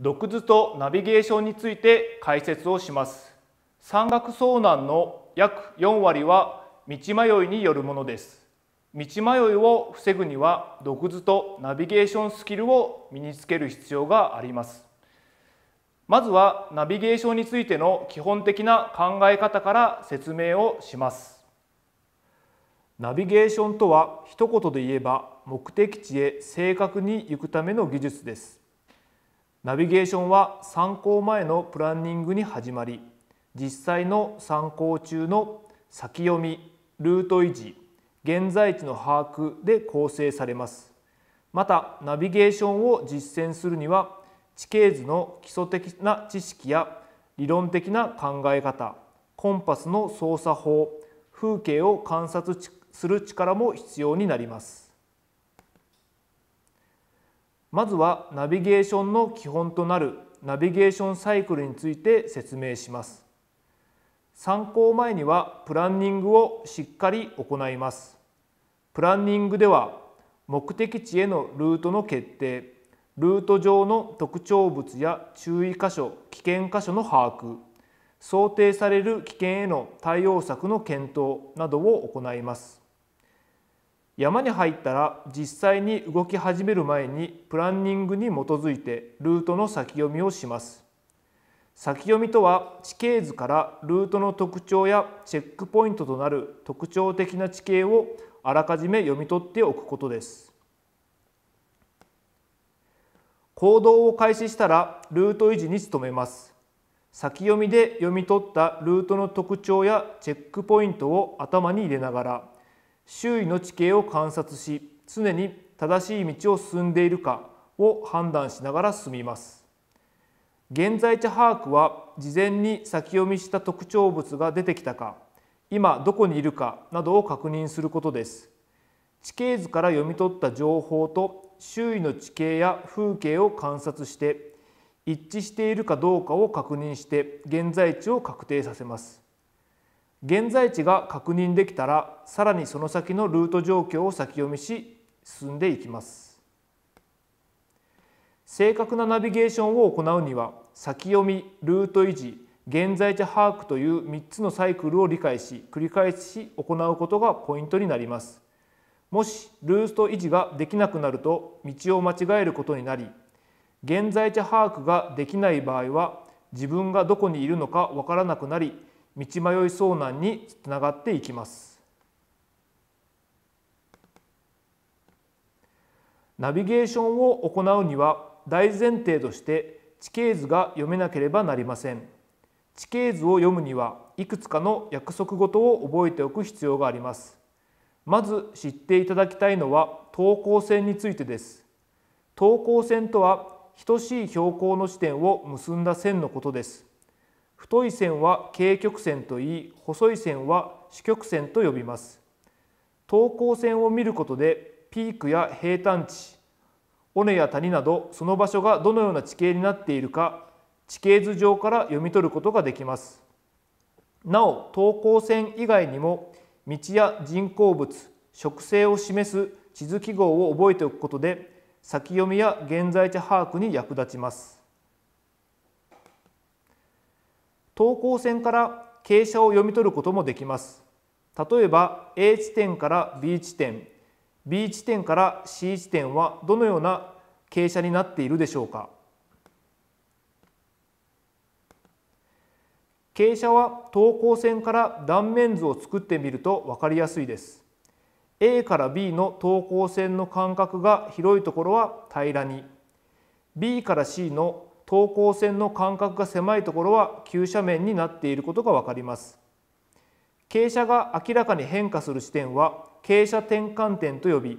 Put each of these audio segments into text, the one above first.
読図とナビゲーションについて解説をします山岳遭難の約4割は道迷いによるものです道迷いを防ぐには読図とナビゲーションスキルを身につける必要がありますまずはナビゲーションについての基本的な考え方から説明をしますナビゲーションとは一言で言えば目的地へ正確に行くための技術ですナビゲーションは参考前のプランニングに始まり実際の参考中の先読みルート維持現在地の把握で構成されますまたナビゲーションを実践するには地形図の基礎的な知識や理論的な考え方コンパスの操作法風景を観察する力も必要になりますまずはナビゲーションの基本となるナビゲーションサイクルについて説明します参考前にはプランニングをしっかり行いますプランニングでは目的地へのルートの決定ルート上の特徴物や注意箇所危険箇所の把握想定される危険への対応策の検討などを行います山に入ったら実際に動き始める前にプランニングに基づいてルートの先読みをします。先読みとは地形図からルートの特徴やチェックポイントとなる特徴的な地形をあらかじめ読み取っておくことです。行動を開始したらルート維持に努めます。先読みで読み取ったルートの特徴やチェックポイントを頭に入れながら周囲の地形を観察し常に正しい道を進んでいるかを判断しながら進みます現在地把握は事前に先読みした特徴物が出てきたか今どこにいるかなどを確認することです地形図から読み取った情報と周囲の地形や風景を観察して一致しているかどうかを確認して現在地を確定させます現在地が確認できたらさらにその先のルート状況を先読みし進んでいきます正確なナビゲーションを行うには先読みルート維持現在地把握という3つのサイクルを理解し繰り返し行うことがポイントになりますもしルート維持ができなくなると道を間違えることになり現在地把握ができない場合は自分がどこにいるのかわからなくなり道迷い遭難につながっていきますナビゲーションを行うには大前提として地形図が読めなければなりません地形図を読むにはいくつかの約束事を覚えておく必要がありますまず知っていただきたいのは等高線についてです等高線とは等しい標高の地点を結んだ線のことです太い線は径曲線といい細い線は支曲線と呼びます等高線を見ることでピークや平坦地尾根や谷などその場所がどのような地形になっているか地形図上から読み取ることができますなお等高線以外にも道や人工物植生を示す地図記号を覚えておくことで先読みや現在地把握に役立ちます等高線から傾斜を読み取ることもできます例えば A 地点から B 地点 B 地点から C 地点はどのような傾斜になっているでしょうか傾斜は等高線から断面図を作ってみると分かりやすいです A から B の等高線の間隔が広いところは平らに B から C の等高線の間隔が狭いところは急斜面になっていることが分かります傾斜が明らかに変化する地点は傾斜転換点と呼び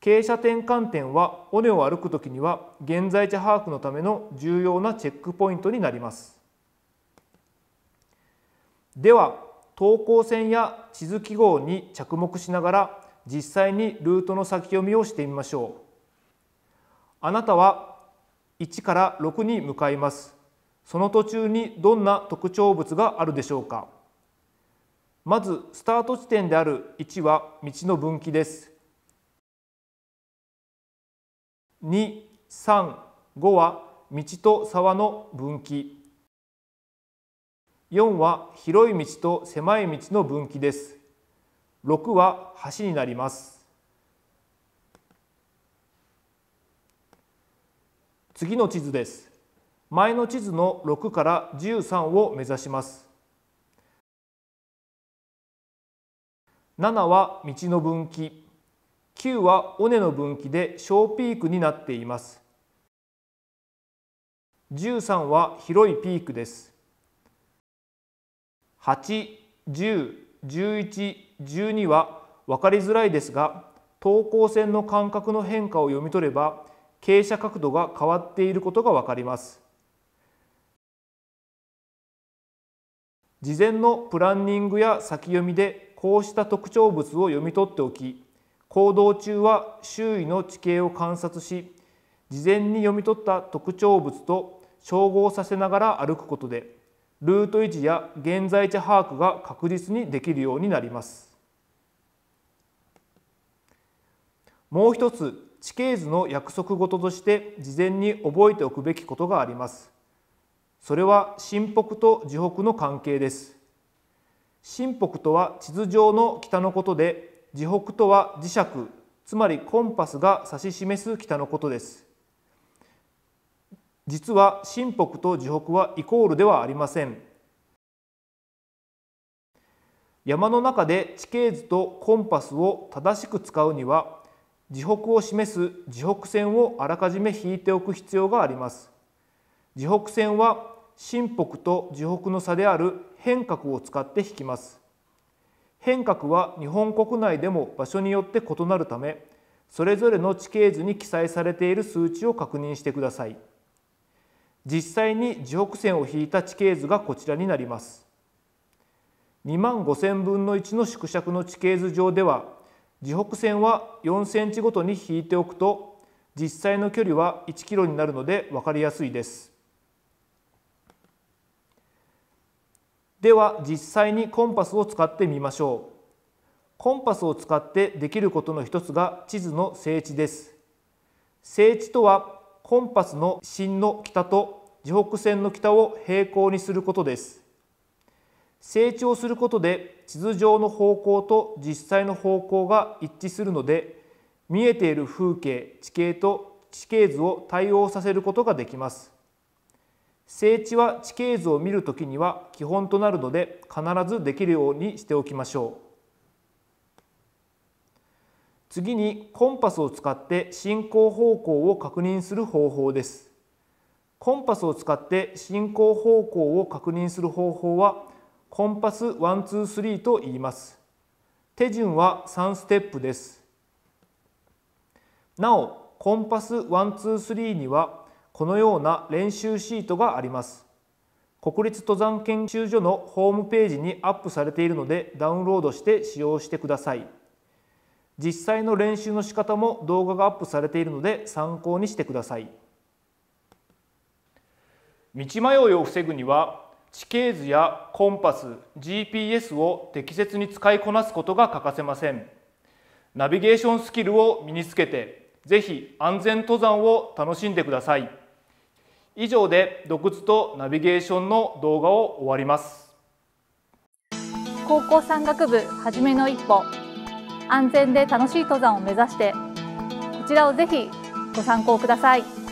傾斜転換点は尾根を歩くときには現在地把握のための重要なチェックポイントになりますでは等高線や地図記号に着目しながら実際にルートの先読みをしてみましょうあなたは1から6に向かいますその途中にどんな特徴物があるでしょうかまずスタート地点である1は道の分岐です235は道と沢の分岐4は広い道と狭い道の分岐です6は橋になります次の地図です前の地図の6から13を目指します7は道の分岐9は尾根の分岐で小ピークになっています13は広いピークです8101112は分かりづらいですが等高線の間隔の変化を読み取れば傾斜角度が変わっていることがわかります事前のプランニングや先読みでこうした特徴物を読み取っておき行動中は周囲の地形を観察し事前に読み取った特徴物と照合させながら歩くことでルート維持や現在地把握が確実にできるようになりますもう一つ地形図の約束事として事前に覚えておくべきことがありますそれは新北と地北の関係です新北とは地図上の北のことで地北とは磁石つまりコンパスが指し示す北のことです実は新北と地北はイコールではありません山の中で地形図とコンパスを正しく使うには自北を示す自北線をあらかじめ引いておく必要があります自北線は新北と自北の差である変革を使って引きます変革は日本国内でも場所によって異なるためそれぞれの地形図に記載されている数値を確認してください実際に自北線を引いた地形図がこちらになります2万5000分の1の縮尺の地形図上では自北線は4センチごとに引いておくと実際の距離は1キロになるので分かりやすいですでは実際にコンパスを使ってみましょうコンパスを使ってできることの一つが地図の整地です整地とはコンパスの芯の北と地北線の北を平行にすることです成長することで地図上の方向と実際の方向が一致するので見えている風景地形と地形図を対応させることができます整地は地形図を見るときには基本となるので必ずできるようにしておきましょう次にコンパスを使って進行方向を確認する方法ですコンパスを使って進行方向を確認する方法はコンパス123と言います手順は3ステップですなおコンパス123にはこのような練習シートがあります国立登山研究所のホームページにアップされているのでダウンロードして使用してください実際の練習の仕方も動画がアップされているので参考にしてください道迷いを防ぐには地形図やコンパス GPS を適切に使いこなすことが欠かせませんナビゲーションスキルを身につけてぜひ安全登山を楽しんでください以上で独自とナビゲーションの動画を終わります高校山岳部はじめの一歩安全で楽しい登山を目指してこちらをぜひご参考ください。